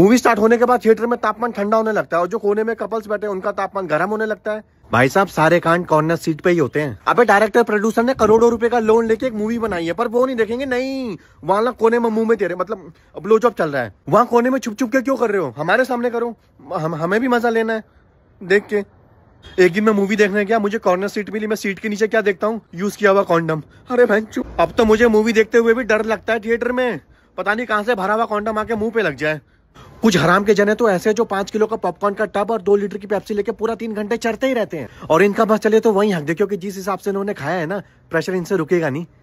movie start होने के बाद थिएटर में तापमान ठंडा होने लगता है और जो कोने में कपल्स बैठे हैं उनका तापमान गर्म होने लगता है भाई साहब सारे कांड कॉर्नर सीट पे ही होते हैं अबे डायरेक्टर प्रोड्यूसर ने करोड़ों रुपए का लोन लेके एक मूवी बनाई है पर वो नहीं देखेंगे नहीं वहाँ कोने में मुंह में तेरे मतलब ब्लो जॉब चल रहा है वहाँ कोने में छुप छुप के क्यों कर रहे हो हमारे सामने करो हम हमें भी मजा लेना है देख के एक दिन मैं मूवी देखने गया मुझे कॉर्नर सीट मिली मैं सीट के नीचे क्या देखता हूँ यूज किया हुआ कॉन्डम अरे बहन अब तो मुझे मूवी देखते हुए भी डर लगता है थिएटर में पता नहीं कहाँ से भरा हुआ कॉन्डम आके मुंह पे लग जाए कुछ हराम के जने तो ऐसे जो पांच किलो का पॉपकॉर्न का टब और दो लीटर की पेप्सी लेके पूरा तीन घंटे चढ़ते ही रहते हैं और इनका बस चले तो वहीं हक दे क्योंकि जिस हिसाब से इन्होंने खाया है ना प्रेशर इनसे रुकेगा नहीं